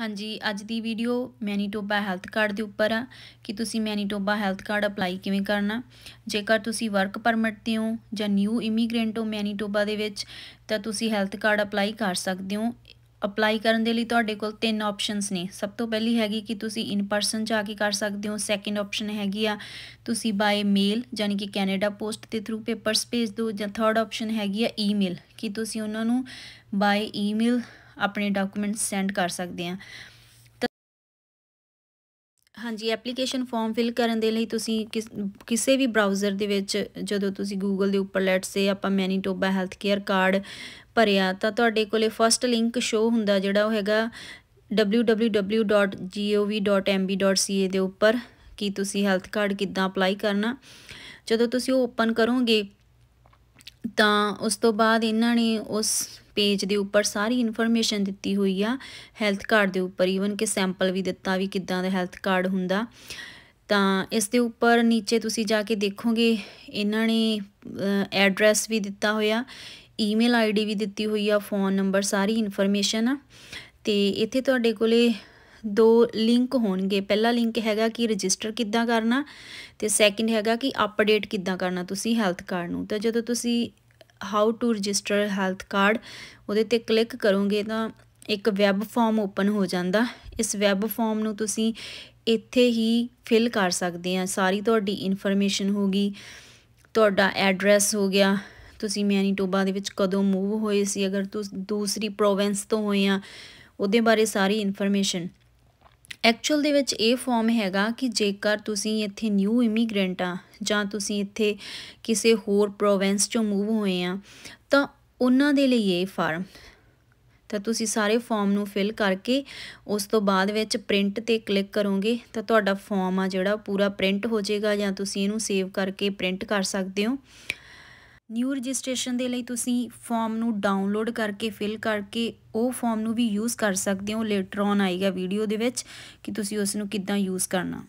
ਹਾਂਜੀ ਅੱਜ ਦੀ ਵੀਡੀਓ ਮੈਨੀਟੋਬਾ ਹੈਲਥ ਕਾਰਡ ਦੇ ਉੱਪਰ ਆ ਕਿ ਤੁਸੀਂ ਮੈਨੀਟੋਬਾ ਹੈਲਥ ਕਾਰਡ ਅਪਲਾਈ ਕਿਵੇਂ ਕਰਨਾ ਜੇਕਰ ਤੁਸੀਂ ਵਰਕ ਪਰਮਿਟ ਤੇ ਹੋ ਜਾਂ ਨਿਊ ਇਮੀਗ੍ਰੈਂਟ ਹੋ ਮੈਨੀਟੋਬਾ ਦੇ ਵਿੱਚ ਤਾਂ ਤੁਸੀਂ ਹੈਲਥ ਕਾਰਡ ਅਪਲਾਈ ਕਰ ਸਕਦੇ ਹੋ ਅਪਲਾਈ ਕਰਨ ਦੇ ਲਈ ਤੁਹਾਡੇ ਕੋਲ ਤਿੰਨ ਆਪਸ਼ਨਸ ਨੇ ਸਭ ਤੋਂ ਪਹਿਲੀ ਹੈਗੀ ਕਿ ਤੁਸੀਂ ਇਨ ਪਰਸਨ ਜਾ ਕੇ ਕਰ ਸਕਦੇ ਹੋ ਸੈਕਿੰਡ ਆਪਸ਼ਨ ਹੈਗੀ ਆ ਤੁਸੀਂ ਬਾਏ ਮੇਲ ਯਾਨੀ ਕਿ ਕੈਨੇਡਾ ਪੋਸਟ ਦੇ ਥਰੂ ਪੇਪਰਸ ਭੇਜ ਦਿਓ ਜਾਂ ਥਰਡ ਆਪਸ਼ਨ ਹੈਗੀ ਆ ਈਮੇਲ ਕਿ ਤੁਸੀਂ ਉਹਨਾਂ ਨੂੰ ਬਾਏ ਈਮੇਲ ਆਪਣੇ ਡਾਕੂਮੈਂਟਸ ਸੈਂਡ ਕਰ ਸਕਦੇ ਆ ਹਾਂਜੀ ਐਪਲੀਕੇਸ਼ਨ ਫਾਰਮ ਫਿਲ ਕਰਨ ਦੇ ਲਈ ਤੁਸੀਂ ਕਿਸੇ ਵੀ ਬ੍ਰਾਊਜ਼ਰ ਦੇ ਵਿੱਚ ਜਦੋਂ ਤੁਸੀਂ ਗੂਗਲ ਦੇ ਉੱਪਰ ਲੈਟਸ ਸੇ ਆਪਾਂ ਮੈਨੀਟੋਬਾ ਹੈਲਥ ਕੇਅਰ ਕਾਰਡ ਭਰਿਆ ਤਾਂ ਤੁਹਾਡੇ ਕੋਲੇ ਫਰਸਟ ਲਿੰਕ ਸ਼ੋ ਹੁੰਦਾ ਜਿਹੜਾ ਉਹ ਹੈਗਾ www.gov.mb.ca ਦੇ ਉੱਪਰ ਕਿ ਤੁਸੀਂ ਹੈਲਥ ਕਾਰਡ ਕਿੱਦਾਂ ਅਪਲਾਈ ਕਰਨਾ ਜਦੋਂ ਤੁਸੀਂ ਉਹ ਓਪਨ ਕਰੋਗੇ ਤਾਂ ਉਸ ਤੋਂ ਬਾਅਦ ਇਹਨਾਂ ਨੇ ਉਸ ਪੇਜ ਦੇ ਉੱਪਰ ਸਾਰੀ ਇਨਫੋਰਮੇਸ਼ਨ ਦਿੱਤੀ ਹੋਈ ਆ ਹੈਲਥ ਕਾਰਡ ਦੇ ਉੱਪਰ ਈਵਨ ਕਿ ਸੈਂਪਲ ਵੀ ਦਿੱਤਾ ਵੀ ਕਿੱਦਾਂ ਦਾ ਹੈਲਥ ਕਾਰਡ ਹੁੰਦਾ ਤਾਂ ਇਸ ਦੇ ਉੱਪਰ ਨੀਚੇ ਤੁਸੀਂ ਜਾ ਕੇ ਦੇਖੋਗੇ ਇਹਨਾਂ ਨੇ ਐਡਰੈਸ ਵੀ ਦਿੱਤਾ ਹੋਇਆ ਈਮੇਲ ਆਈਡੀ ਵੀ ਦਿੱਤੀ ਹੋਈ ਆ ਫੋਨ ਨੰਬਰ ਸਾਰੀ ਇਨਫੋਰਮੇਸ਼ਨ ਆ ਤੇ ਇੱਥੇ ਤੁਹਾਡੇ ਕੋਲੇ ਦੋ ਲਿੰਕ ਹੋਣਗੇ ਪਹਿਲਾ ਲਿੰਕ ਹੈਗਾ ਕਿ ਰਜਿਸਟਰ ਕਿੱਦਾਂ ਕਰਨਾ ਤੇ ਸੈਕਿੰਡ ਹੈਗਾ ਕਿ ਅਪਡੇਟ ਕਿੱਦਾਂ ਕਰਨਾ ਤੁਸੀਂ ਹੈਲਥ ਕਾਰਡ ਨੂੰ ਤਾਂ ਜਦੋਂ ਤੁਸੀਂ how to register health card ਉਹਦੇ ਤੇ ਕਲਿੱਕ ਕਰੋਗੇ ਤਾਂ ਇੱਕ ਵੈਬ ਫਾਰਮ ਓਪਨ ਹੋ ਜਾਂਦਾ ਇਸ ਵੈਬ ਫਾਰਮ ਨੂੰ ਤੁਸੀਂ ਇੱਥੇ ਹੀ ਫਿਲ ਕਰ ਸਕਦੇ ਆ ਸਾਰੀ ਤੁਹਾਡੀ ਇਨਫੋਰਮੇਸ਼ਨ ਹੋਗੀ ਤੁਹਾਡਾ ਐਡਰੈਸ ਹੋ ਗਿਆ ਤੁਸੀਂ ਮੈਨੀਟੋਬਾ ਦੇ ਵਿੱਚ ਕਦੋਂ ਮੂਵ ਹੋਏ ਸੀ ਅਗਰ ਤੁਸੀਂ ਦੂਸਰੀ ਪ੍ਰੋਵਿੰਸ ਤੋਂ ਹੋਏ ਆ ਉਹਦੇ ਬਾਰੇ ਸਾਰੀ ਇਨਫੋਰਮੇਸ਼ਨ ਐਕਚੁਅਲ ਦੇ ਵਿੱਚ ਇਹ ਫਾਰਮ ਹੈਗਾ ਕਿ ਜੇਕਰ ਤੁਸੀਂ ਇੱਥੇ ਨਿਊ ਇਮੀਗ੍ਰੈਂਟ ਆ ਜਾਂ ਤੁਸੀਂ ਇੱਥੇ ਕਿਸੇ ਹੋਰ ਪ੍ਰੋਵਿੰਸ ਚੋਂ ਮੂਵ ਹੋਏ ਆ ਤਾਂ ਉਹਨਾਂ ਦੇ ਲਈ ਇਹ ਫਾਰਮ ਤਾਂ ਤੁਸੀਂ ਸਾਰੇ ਫਾਰਮ ਨੂੰ ਫਿਲ ਕਰਕੇ ਉਸ ਤੋਂ ਬਾਅਦ ਵਿੱਚ ਪ੍ਰਿੰਟ ਤੇ ਕਲਿੱਕ ਕਰੋਗੇ ਤਾਂ ਤੁਹਾਡਾ ਫਾਰਮ ਆ ਜਿਹੜਾ ਪੂਰਾ ਪ੍ਰਿੰਟ ਹੋ ਜਾਏਗਾ ਜਾਂ ਤੁਸੀਂ ਇਹਨੂੰ ਸੇਵ ਕਰਕੇ ਪ੍ਰਿੰਟ ਕਰ ਸਕਦੇ ਹੋ ਨਿਊ ਰਜਿਸਟ੍ਰੇਸ਼ਨ ਦੇ ਲਈ ਤੁਸੀਂ ਫਾਰਮ ਨੂੰ ਡਾਊਨਲੋਡ ਕਰਕੇ ਫਿਲ ਕਰਕੇ ਉਹ ਫਾਰਮ ਨੂੰ ਵੀ ਯੂਜ਼ ਕਰ ਸਕਦੇ ਹੋ ਲੇਟਰ ਔਨ ਆਏਗਾ ਵੀਡੀਓ ਦੇ ਵਿੱਚ ਕਿ ਤੁਸੀਂ ਉਸ ਨੂੰ ਕਿੱਦਾਂ ਯੂਜ਼ ਕਰਨਾ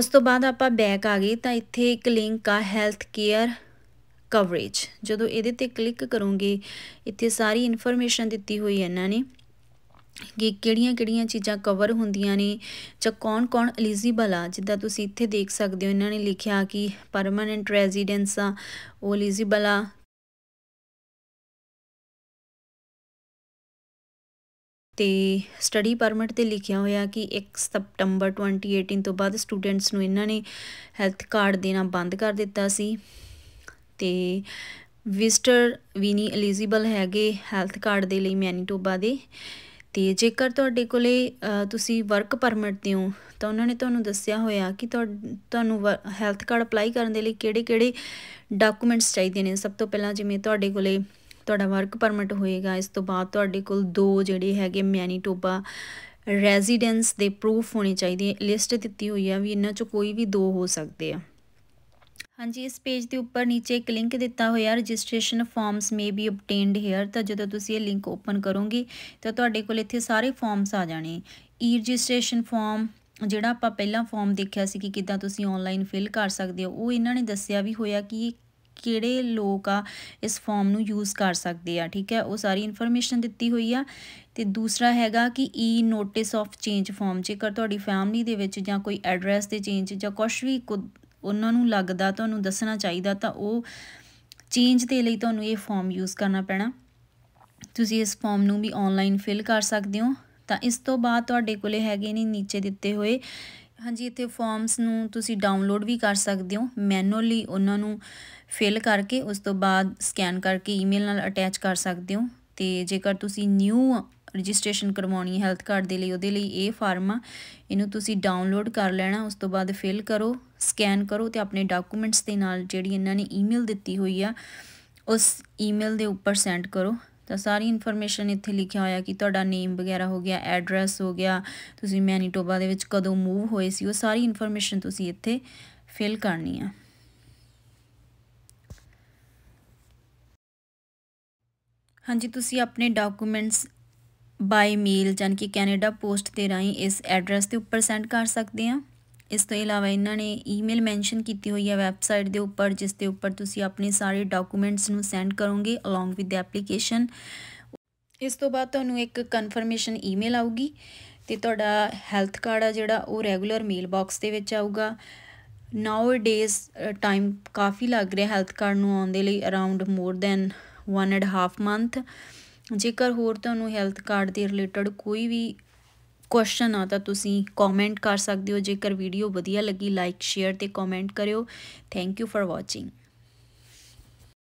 ਉਸ ਤੋਂ ਬਾਅਦ ਆਪਾਂ ਬੈਕ ਆ ਗਏ ਤਾਂ ਇੱਥੇ ਇੱਕ ਲਿੰਕ ਆ ਹੈਲਥ ਕੇਅਰ ਕਵਰੇਜ ਜਦੋਂ ਇਹਦੇ ਤੇ ਕਲਿੱਕ ਕਰੋਗੇ ਇੱਥੇ ਸਾਰੀ ਇਨਫੋਰਮੇਸ਼ਨ ਦਿੱਤੀ ਹੋਈ ਹੈ ਇਹਨਾਂ ਨੇ ਕਿ ਕਿਹੜੀਆਂ-ਕਿਹੜੀਆਂ ਚੀਜ਼ਾਂ ਕਵਰ ਹੁੰਦੀਆਂ ਨੇ ਜਾਂ ਕੌਣ-ਕੌਣ ਐਲੀਜੀਬਲ ਆ ਜਿੱਦਾਂ ਤੁਸੀਂ ਇੱਥੇ ਦੇਖ ਸਕਦੇ ਹੋ ਇਹਨਾਂ ਨੇ ਲਿਖਿਆ ਕਿ ਪਰਮਨੈਂਟ ਰੈਜ਼ੀਡੈਂਸ ਆ ਉਹ ਐਲੀਜੀਬਲ ਆ ਤੇ ਸਟੱਡੀ ਪਰਮਿਟ ਤੇ ਲਿਖਿਆ ਹੋਇਆ ਕਿ 1 ਸਤੰਬਰ 2018 ਤੋਂ ਬਾਅਦ ਸਟੂਡੈਂਟਸ ਨੂੰ ਇਹਨਾਂ ਨੇ ਹੈਲਥ ਕਾਰਡ ਦੇਣਾ ਬੰਦ ਕਰ ਦਿੱਤਾ ਸੀ ਤੇ ਵਿਜ਼ਟਰ ਵੀ ਨਹੀਂ ਐਲੀਜੀਬਲ ਹੈਗੇ ਹੈਲਥ ਕਾਰਡ ਦੇ ਲਈ ਮੈਨੀਟੋਬਾ ਦੇ ਤੇ ਜੇਕਰ ਤੁਹਾਡੇ ਕੋਲੇ ਤੁਸੀਂ ਵਰਕ ਪਰਮਿਟ ਦੇ ਹੋ ਤਾਂ ਉਹਨਾਂ ਨੇ ਤੁਹਾਨੂੰ ਦੱਸਿਆ ਹੋਇਆ ਕਿ ਤੁਹਾਨੂੰ ਹੈਲਥ ਕਾਰਡ ਅਪਲਾਈ ਕਰਨ ਦੇ ਲਈ ਕਿਹੜੇ-ਕਿਹੜੇ ਡਾਕੂਮੈਂਟਸ ਚਾਹੀਦੇ ਨੇ ਸਭ ਤੋਂ ਪਹਿਲਾਂ ਜਿਵੇਂ ਤੁਹਾਡੇ ਕੋਲੇ ਤੁਹਾਡਾ ਵਰਕ ਪਰਮਿਟ ਹੋਏਗਾ ਇਸ ਤੋਂ ਬਾਅਦ ਤੁਹਾਡੇ ਕੋਲ ਦੋ ਜਿਹੜੇ ਹੈਗੇ ਮੈਨੀਟੋਬਾ ਰੈਜ਼ੀਡੈਂਸ ਦੇ ਪ੍ਰੂਫ ਹੋਣੇ ਚਾਹੀਦੇ ਲਿਸਟ ਦਿੱਤੀ ਹੋਈ ਆ ਵੀ ਇਹਨਾਂ ਚੋਂ ਕੋਈ ਵੀ ਦੋ ਹੋ ਸਕਦੇ ਆ ਹਾਂਜੀ ਇਸ ਪੇਜ ਦੇ ਉੱਪਰ ਨੀਚੇ ਇੱਕ ਲਿੰਕ ਦਿੱਤਾ ਹੋਇਆ registration forms may be obtained here ਤਾਂ ਜਦੋਂ ਤੁਸੀਂ ਇਹ ਲਿੰਕ ਓਪਨ ਕਰੋਗੇ ਤਾਂ ਤੁਹਾਡੇ ਕੋਲ ਇੱਥੇ ਸਾਰੇ ਫਾਰਮਸ ਆ ਜਾਣੇ ਈ ਰਜਿਸਟ੍ਰੇਸ਼ਨ ਫਾਰਮ ਜਿਹੜਾ ਆਪਾਂ ਪਹਿਲਾਂ ਫਾਰਮ ਦੇਖਿਆ ਸੀ ਕਿ ਕਿੱਦਾਂ ਤੁਸੀਂ ਆਨਲਾਈਨ ਫਿਲ ਕਰ ਸਕਦੇ ਹੋ ਉਹ ਇਹਨਾਂ ਨੇ ਦੱਸਿਆ ਵੀ ਹੋਇਆ ਕਿ ਕਿਹੜੇ ਲੋਕ ਆ ਇਸ ਫਾਰਮ ਨੂੰ ਯੂਜ਼ ਕਰ ਸਕਦੇ ਆ ਠੀਕ ਹੈ ਉਹ ਸਾਰੀ ਇਨਫੋਰਮੇਸ਼ਨ ਦਿੱਤੀ ਹੋਈ ਆ ਤੇ ਦੂਸਰਾ ਹੈਗਾ ਕਿ E notice of change form ਜੇਕਰ ਤੁਹਾਡੀ ਫੈਮਿਲੀ ਦੇ ਵਿੱਚ ਜਾਂ ਕੋਈ ਐਡਰੈਸ ਦੇ ਚੇਂਜ ਜਾਂ ਕੁਝ ਵੀ ਉਹਨਾਂ ਨੂੰ ਲੱਗਦਾ ਤੁਹਾਨੂੰ ਦੱਸਣਾ ਚਾਹੀਦਾ ਤਾਂ ਉਹ ਚੇਂਜ ਦੇ ਲਈ ਤੁਹਾਨੂੰ ਇਹ ਫਾਰਮ ਯੂਜ਼ ਕਰਨਾ ਪੈਣਾ ਤੁਸੀਂ ਇਸ ਫਾਰਮ ਨੂੰ ਵੀ ਆਨਲਾਈਨ ਫਿਲ ਕਰ ਸਕਦੇ ਹੋ ਤਾਂ ਇਸ ਤੋਂ ਬਾਅਦ ਤੁਹਾਡੇ ਕੋਲੇ ਹੈਗੇ ਨੇ ਨੀਚੇ ਦਿੱਤੇ ਹੋਏ ਹਾਂਜੀ ਇੱਥੇ ਫਾਰਮਸ ਨੂੰ ਤੁਸੀਂ ਡਾਊਨਲੋਡ ਵੀ ਕਰ ਸਕਦੇ ਹੋ ਮੈਨੂਅਲੀ ਉਹਨਾਂ ਨੂੰ ਫਿਲ ਕਰਕੇ ਉਸ ਤੋਂ ਬਾਅਦ ਸਕੈਨ ਕਰਕੇ ਈਮੇਲ ਨਾਲ ਅਟੈਚ ਕਰ ਸਕਦੇ ਹੋ ਤੇ ਜੇਕਰ ਤੁਸੀਂ ਨਿਊ ਰਜਿਸਟ੍ਰੇਸ਼ਨ ਕਰਵਾਉਣੀ ਹੈਲਥ ਕਾਰਡ ਦੇ ਲਈ ਉਹਦੇ ਲਈ ਇਹ ਫਾਰਮ ਆ ਇਹਨੂੰ ਤੁਸੀਂ ਡਾਊਨਲੋਡ ਕਰ ਲੈਣਾ ਉਸ ਤੋਂ ਬਾਅਦ ਫਿਲ ਕਰੋ ਸਕੈਨ ਕਰੋ ਤੇ ਆਪਣੇ ਡਾਕੂਮੈਂਟਸ ਦੇ ਨਾਲ ਜਿਹੜੀ ਇਹਨਾਂ ਨੇ ਈਮੇਲ ਦਿੱਤੀ ਹੋਈ ਆ ਉਸ ਈਮੇਲ ਦੇ ਉੱਪਰ ਸੈਂਡ ਕਰੋ ਤਾਂ ਸਾਰੀ ਇਨਫੋਰਮੇਸ਼ਨ ਇੱਥੇ ਲਿਖਿਆ ਹੋਇਆ ਕਿ ਤੁਹਾਡਾ ਨੇਮ ਵਗੈਰਾ ਹੋ ਗਿਆ ਐਡਰੈਸ ਹੋ ਗਿਆ ਤੁਸੀਂ ਮੈਨੀਟੋਬਾ ਦੇ ਵਿੱਚ ਕਦੋਂ ਮੂਵ ਹੋਏ ਸੀ ਉਹ ਸਾਰੀ ਇਨਫੋਰਮੇਸ਼ਨ ਤੁਸੀਂ ਇੱਥੇ ਫਿਲ ਕਰਨੀ ਆ ਹਾਂਜੀ ਤੁਸੀਂ ਆਪਣੇ ਡਾਕੂਮੈਂਟਸ ਬਾਈ ਮੇਲ ਜਾਨ ਕਿ ਕੈਨੇਡਾ ਪੋਸਟ ਤੇ ਰਾਹੀਂ ਇਸ ਐਡਰੈਸ ਤੇ ਉੱਪਰ ਸੈਂਡ ਕਰ ਸਕਦੇ ਆ ਇਸ ਤੋਂ ਇਲਾਵਾ ਇਹਨਾਂ ਨੇ ਈਮੇਲ ਮੈਂਸ਼ਨ ਕੀਤੀ ਹੋਈ ਹੈ ਵੈਬਸਾਈਟ ਦੇ ਉੱਪਰ ਜਿਸ ਦੇ ਉੱਪਰ ਤੁਸੀਂ ਆਪਣੇ ਸਾਰੇ ਡਾਕੂਮੈਂਟਸ ਨੂੰ ਸੈਂਡ ਕਰੋਗੇ ਅਲੋਂਗ ਵਿਦ ਐਪਲੀਕੇਸ਼ਨ ਇਸ ਤੋਂ ਬਾਅਦ ਤੁਹਾਨੂੰ ਇੱਕ ਕਨਫਰਮੇਸ਼ਨ ਈਮੇਲ ਆਊਗੀ ਤੇ ਤੁਹਾਡਾ ਹੈਲਥ ਕਾਰਡ ਆ ਜਿਹੜਾ ਉਹ ਰੈਗੂਲਰ ਮੇਲ ਬਾਕਸ ਦੇ ਵਿੱਚ ਆਊਗਾ ਨਾਓ ਡੇਜ਼ ਟਾਈਮ ਕਾਫੀ ਲੱਗ ਰਿਹਾ ਹੈਲਥ ਕਾਰਡ ਨੂੰ ਆਉਣ ਦੇ ਲਈ around more than 1 and half month ਜੇਕਰ ਹੋਰ ਤੁਹਾਨੂੰ ਹੈਲਥ ਕਾਰਡ ਦੇ ਰਿਲੇਟਡ ਕੋਈ ਵੀ ਕੁਐਸਚਨ ਆ ਤਾਂ ਤੁਸੀਂ ਕਮੈਂਟ ਕਰ ਸਕਦੇ ਹੋ ਜੇਕਰ ਵੀਡੀਓ ਵਧੀਆ ਲੱਗੀ ਲਾਈਕ ਸ਼ੇਅਰ ਤੇ ਕਮੈਂਟ ਕਰਿਓ ਥੈਂਕ ਯੂ ਫਾਰ ਵਾਚਿੰਗ